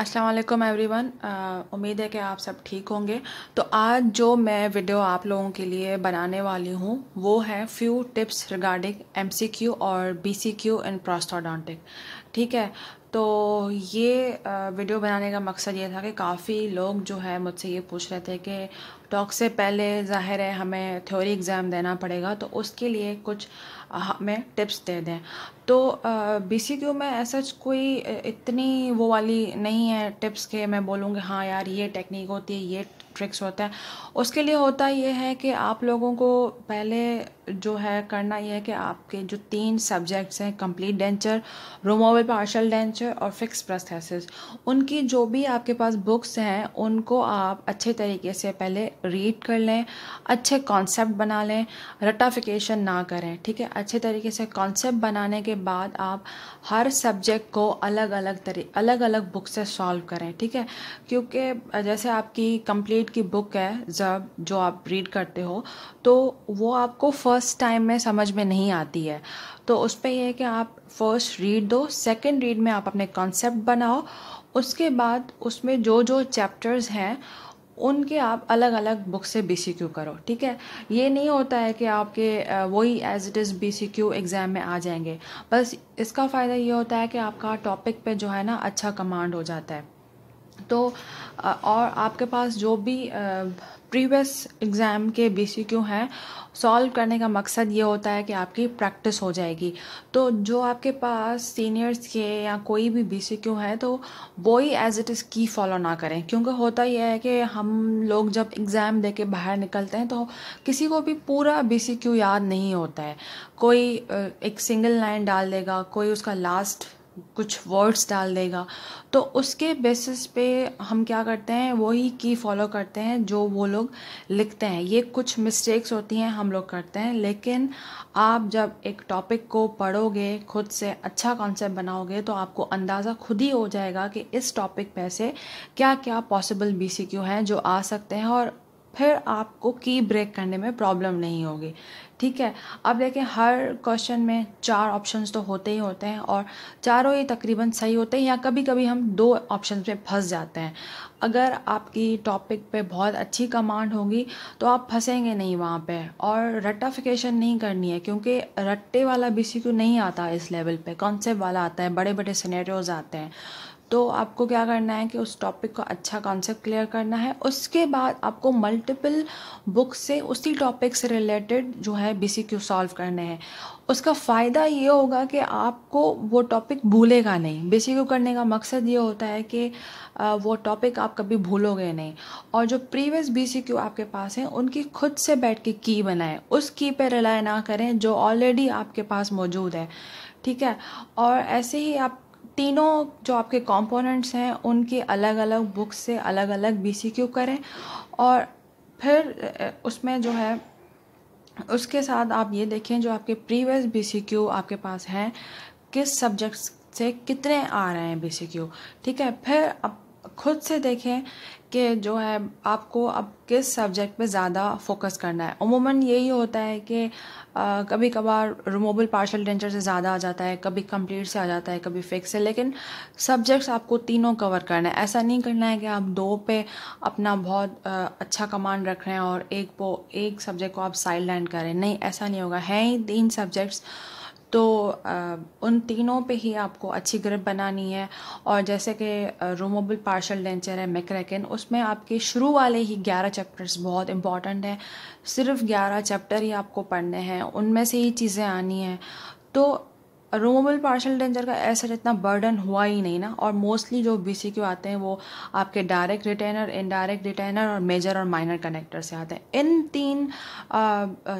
अस्सलाम वालेकुम एवरीवन उम्मीद है कि आप सब ठीक होंगे तो आज जो मैं वीडियो आप लोगों के लिए बनाने वाली हूँ वो है फ्यू टिप्स रिगार्डिंग एमसीक्यू और बीसीक्यू इन प्रोस्टोडोंटिक ठीक है तो ये वीडियो uh, बनाने का मकसद ये था कि काफ़ी लोग जो है मुझसे ये पूछ रहे थे कि टॉक से पहले ज़ाहिर है हमें थ्योरी एग्ज़ाम देना पड़ेगा तो उसके लिए कुछ हमें टिप्स दे दें तो बी सी क्यू में ऐसा कोई इतनी वो वाली नहीं है टिप्स के मैं बोलूँगी हाँ यार ये टेक्निक होती है ये ट्रिक्स होता है उसके लिए होता ये है कि आप लोगों को पहले जो है करना ये है कि आपके जो तीन सब्जेक्ट्स हैं complete denture removable partial denture और फिक्स प्रोस्थेसिस उनकी जो भी आपके पास बुक्स हैं उनको आप अच्छे तरीके से पहले रीड कर लें अच्छे कॉन्सेप्ट बना लें रटाफिकेशन ना करें ठीक है अच्छे तरीके से कॉन्सेप्ट बनाने के बाद आप हर सब्जेक्ट को अलग अलग तरी अलग अलग बुक से सॉल्व करें ठीक है क्योंकि जैसे आपकी कंप्लीट की बुक है जब जो आप रीड करते हो तो वो आपको फर्स्ट टाइम में समझ में नहीं आती है तो उस पर यह है कि आप फर्स्ट रीड दो सेकेंड रीड में आप अपने कॉन्सेप्ट बनाओ उसके बाद उसमें जो जो चैप्टर्स हैं उनके आप अलग अलग बुक से बी सी क्यू करो ठीक है ये नहीं होता है कि आपके वही as it is B C Q exam में आ जाएंगे बस इसका फ़ायदा ये होता है कि आपका टॉपिक पे जो है ना अच्छा कमांड हो जाता है तो और आपके पास जो भी प्रीवियस एग्ज़ाम के क्यू हैं सॉल्व करने का मकसद ये होता है कि आपकी प्रैक्टिस हो जाएगी तो जो आपके पास सीनियर्स के या कोई भी क्यू है तो वो ही एज इट इज़ की फॉलो ना करें क्योंकि होता यह है कि हम लोग जब एग्ज़ाम दे के बाहर निकलते हैं तो किसी को भी पूरा क्यू याद नहीं होता है कोई एक सिंगल लाइन डाल देगा कोई उसका लास्ट कुछ वर्ड्स डाल देगा तो उसके बेसिस पे हम क्या करते हैं वही की फॉलो करते हैं जो वो लोग लिखते हैं ये कुछ मिस्टेक्स होती हैं हम लोग करते हैं लेकिन आप जब एक टॉपिक को पढ़ोगे खुद से अच्छा कॉन्सेप्ट बनाओगे तो आपको अंदाज़ा खुद ही हो जाएगा कि इस टॉपिक पे से क्या क्या पॉसिबल बी सी क्यू हैं जो आ सकते हैं और फिर आपको की ब्रेक करने में प्रॉब्लम नहीं होगी ठीक है अब देखें हर क्वेश्चन में चार ऑप्शंस तो होते ही होते हैं और चारों ही तकरीबन सही होते हैं या कभी कभी हम दो ऑप्शन पे फंस जाते हैं अगर आपकी टॉपिक पे बहुत अच्छी कमांड होगी तो आप फंसेंगे नहीं वहाँ पे और रट्टाफिकेशन नहीं करनी है क्योंकि रट्टे वाला बी नहीं आता इस लेवल पर कॉन्सेप्ट वाला आता है बड़े बड़े सिनेरियोज आते हैं तो आपको क्या करना है कि उस टॉपिक का अच्छा कॉन्सेप्ट क्लियर करना है उसके बाद आपको मल्टीपल बुक से उसी टॉपिक से रिलेटेड जो है बी सी क्यू सॉल्व करने हैं उसका फ़ायदा ये होगा कि आपको वो टॉपिक भूलेगा नहीं बी सी क्यू करने का मकसद ये होता है कि वो टॉपिक आप कभी भूलोगे नहीं और जो प्रीवियस बी सी क्यू आपके पास हैं उनकी खुद से बैठ के की बनाएं उस की पे रिलाय ना करें जो ऑलरेडी आपके पास मौजूद है ठीक है और ऐसे ही आप तीनों जो आपके कंपोनेंट्स हैं उनके अलग अलग बुक्स से अलग अलग बी करें और फिर उसमें जो है उसके साथ आप ये देखें जो आपके प्रीवियस बी आपके पास हैं किस सब्जेक्ट्स से कितने आ रहे हैं बी ठीक है फिर अब खुद से देखें कि जो है आपको अब किस सब्जेक्ट पे ज़्यादा फोकस करना है उमूमन यही होता है कि आ, कभी कभार रिमूवल पार्शल टेंचर से ज़्यादा आ जाता है कभी कंप्लीट से आ जाता है कभी फिक्स से लेकिन सब्जेक्ट्स आपको तीनों कवर करना है ऐसा नहीं करना है कि आप दो पे अपना बहुत आ, अच्छा कमांड रख रहे हैं और एक वो एक सब्जेक्ट को आप साइड लैंड करें नहीं ऐसा नहीं होगा हैं ही तीन सब्जेक्ट्स तो उन तीनों पे ही आपको अच्छी ग्रिप बनानी है और जैसे कि रोमोबल पार्शल लेंचर है मैक्रैकन उसमें आपके शुरू वाले ही ग्यारह चैप्टर्स बहुत इंपॉर्टेंट हैं सिर्फ ग्यारह चैप्टर ही आपको पढ़ने हैं उनमें से ही चीज़ें आनी हैं तो रोमोबल पार्शल डेंजर का ऐसा जितना बर्डन हुआ ही नहीं ना और मोस्टली जो बी सी क्यू आते हैं वो आपके डायरेक्ट रिटेनर इनडायरेक्ट रिटेनर और मेजर और माइनर कनेक्टर से आते हैं इन तीन आ, आ,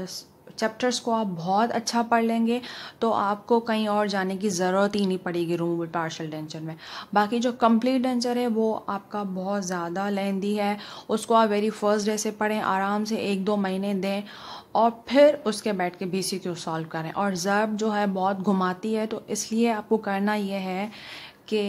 चैप्टर्स को आप बहुत अच्छा पढ़ लेंगे तो आपको कहीं और जाने की ज़रूरत ही नहीं पड़ेगी रूम पार्शल टेंशन में बाकी जो कंप्लीट टेंशन है वो आपका बहुत ज़्यादा लेंदी है उसको आप वेरी फर्स्ट डे से पढ़ें आराम से एक दो महीने दें और फिर उसके बैठ के बी सी क्यू सॉल्व करें और ज़र्ब जो है बहुत घुमाती है तो इसलिए आपको करना यह है कि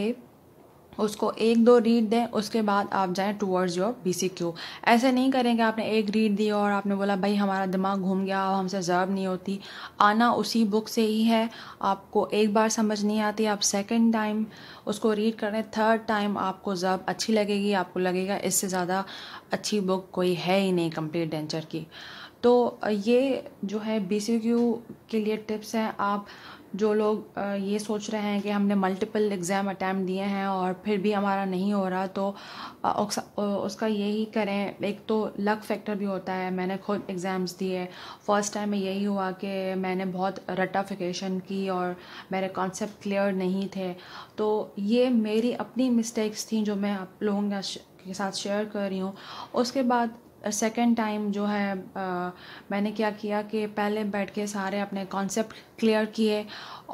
उसको एक दो रीड दें उसके बाद आप जाएं towards your B C Q ऐसे नहीं करेंगे आपने एक रीड दी और आपने बोला भाई हमारा दिमाग घूम गया अब हमसे ज़र्ब नहीं होती आना उसी बुक से ही है आपको एक बार समझ नहीं आती आप सेकंड टाइम उसको रीड करें थर्ड टाइम आपको ज़र्ब अच्छी लगेगी आपको लगेगा इससे ज़्यादा अच्छी बुक कोई है ही नहीं कम्प्लीट डेंचर की तो ये जो है बी सी क्यू के लिए टिप्स हैं आप जो लोग ये सोच रहे हैं कि हमने मल्टीपल एग्ज़ाम अटैम्प्ट दिए हैं और फिर भी हमारा नहीं हो रहा तो उसका यही करें एक तो लक फैक्टर भी होता है मैंने खुद एग्ज़ाम्स दिए फ़र्स्ट टाइम में यही हुआ कि मैंने बहुत रटाफिकेशन की और मेरे कॉन्सेप्ट क्लियर नहीं थे तो ये मेरी अपनी मिस्टेक्स थी जो मैं आप लोगों के साथ शेयर कर रही हूँ उसके बाद सेकेंड टाइम जो है आ, मैंने क्या किया कि पहले बैठ के सारे अपने कॉन्सेप्ट क्लियर किए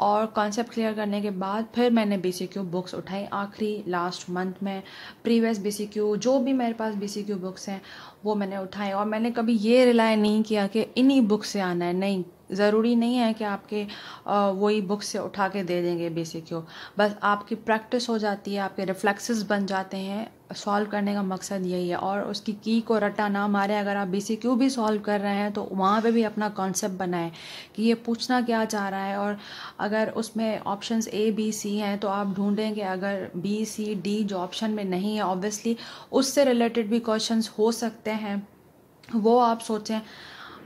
और कॉन्सेप्ट क्लियर करने के बाद फिर मैंने बी बुक्स उठाई आखिरी लास्ट मंथ में प्रीवियस बी जो भी मेरे पास बी बुक्स हैं वो मैंने उठाए और मैंने कभी ये रिलाय नहीं किया कि इन्हीं बुक से आना है नहीं ज़रूरी नहीं है कि आपके वही बुक से उठा के दे देंगे बेसिक बस आपकी प्रैक्टिस हो जाती है आपके रिफ्लेक्सेस बन जाते हैं सॉल्व करने का मकसद यही है और उसकी की को रट्टा ना मारे अगर आप बी क्यू भी सॉल्व कर रहे हैं तो वहाँ पे भी अपना कॉन्सेप्ट बनाएं कि ये पूछना क्या चाह रहा है और अगर उसमें ऑप्शंस ए बी सी हैं तो आप ढूंढें कि अगर बी सी डी जो ऑप्शन में नहीं है ऑब्वियसली उससे रिलेटेड भी क्वेश्चन हो सकते हैं वो आप सोचें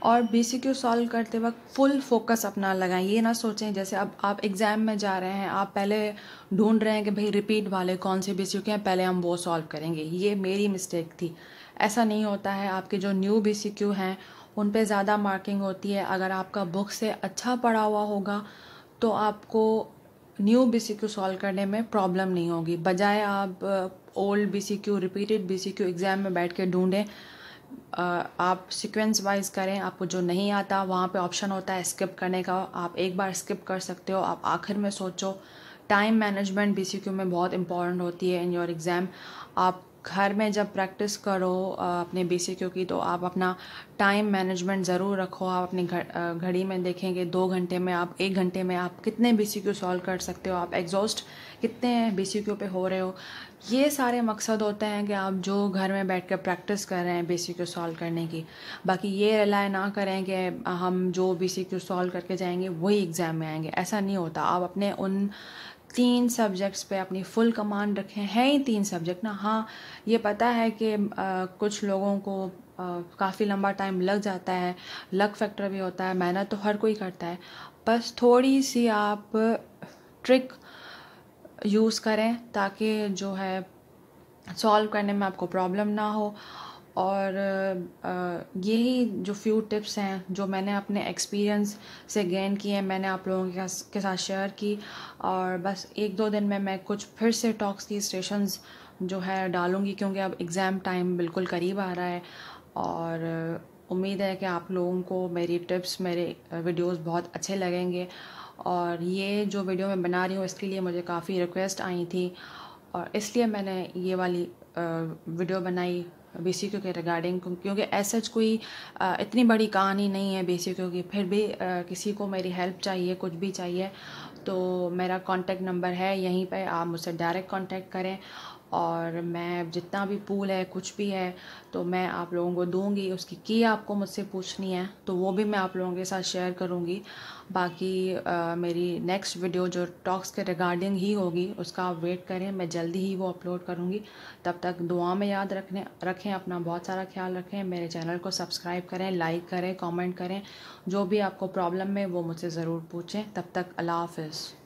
और बेसिक सॉल्व करते वक्त फुल फोकस अपना लगाएं ये ना सोचें जैसे अब आप एग्ज़ाम में जा रहे हैं आप पहले ढूंढ रहे हैं कि भाई रिपीट वाले कौन से बी हैं पहले हम वो सॉल्व करेंगे ये मेरी मिस्टेक थी ऐसा नहीं होता है आपके जो न्यू बी हैं उन पर ज़्यादा मार्किंग होती है अगर आपका बुक से अच्छा पढ़ा हुआ होगा तो आपको new B C Q solve करने में प्रॉब्लम नहीं होगी बजाय आप old B C Q repeated B C Q exam में बैठ के ढूंढें आप सिक्वेंस वाइज करें आपको जो नहीं आता वहाँ पे ऑप्शन होता है स्किप करने का आप एक बार स्किप कर सकते हो आप आखिर में सोचो टाइम मैनेजमेंट बी में बहुत इंपॉर्टेंट होती है इन योर एग्ज़ाम आप घर में जब प्रैक्टिस करो अपने बेसिक की तो आप अपना टाइम मैनेजमेंट ज़रूर रखो आप अपनी घड़ी में देखेंगे दो घंटे में आप एक घंटे में आप कितने बी सी क्यू सॉल्व कर सकते हो आप एग्जॉस्ट कितने बी सी क्यू पे हो रहे हो ये सारे मकसद होते हैं कि आप जो घर में बैठ कर प्रैक्टिस कर रहे हैं बी सी क्यू सॉल्व करने की बाकी ये रिलाय ना करें कि हम जो बी सी क्यू सॉल्व करके जाएंगे वही एग्ज़ाम में आएंगे ऐसा नहीं होता आप अपने उन तीन सब्जेक्ट्स पे अपनी फुल कमांड रखें हैं ही तीन सब्जेक्ट ना हाँ ये पता है कि आ, कुछ लोगों को काफ़ी लंबा टाइम लग जाता है लक फैक्टर भी होता है मेहनत तो हर कोई करता है बस थोड़ी सी आप ट्रिक यूज़ करें ताकि जो है सॉल्व करने में आपको प्रॉब्लम ना हो और यही जो फ्यू टिप्स हैं जो मैंने अपने एक्सपीरियंस से गेन किए हैं मैंने आप लोगों के, साथ शेयर की और बस एक दो दिन में मैं कुछ फिर से टॉक्स की स्टेशंस जो है डालूंगी क्योंकि अब एग्ज़ाम टाइम बिल्कुल करीब आ रहा है और उम्मीद है कि आप लोगों को मेरी टिप्स मेरे वीडियोस बहुत अच्छे लगेंगे और ये जो वीडियो मैं बना रही हूँ इसके लिए मुझे काफ़ी रिक्वेस्ट आई थी और इसलिए मैंने ये वाली वीडियो बनाई बेसिक्यू के रिगार्डिंग क्योंकि ऐसा कोई इतनी बड़ी कहानी नहीं है बेसिक्यू की फिर भी किसी को मेरी हेल्प चाहिए कुछ भी चाहिए तो मेरा कांटेक्ट नंबर है यहीं पे आप मुझसे डायरेक्ट कांटेक्ट करें और मैं जितना भी पूल है कुछ भी है तो मैं आप लोगों को दूंगी उसकी की आपको मुझसे पूछनी है तो वो भी मैं आप लोगों के साथ शेयर करूंगी बाकी आ, मेरी नेक्स्ट वीडियो जो टॉक्स के रिगार्डिंग ही होगी उसका आप वेट करें मैं जल्दी ही वो अपलोड करूँगी तब तक दुआ में याद रखने रखें अपना बहुत सारा ख्याल रखें मेरे चैनल को सब्सक्राइब करें लाइक करें कॉमेंट करें जो भी आपको प्रॉब्लम है वो मुझसे ज़रूर पूछें तब तक अल्लाह हाफिज़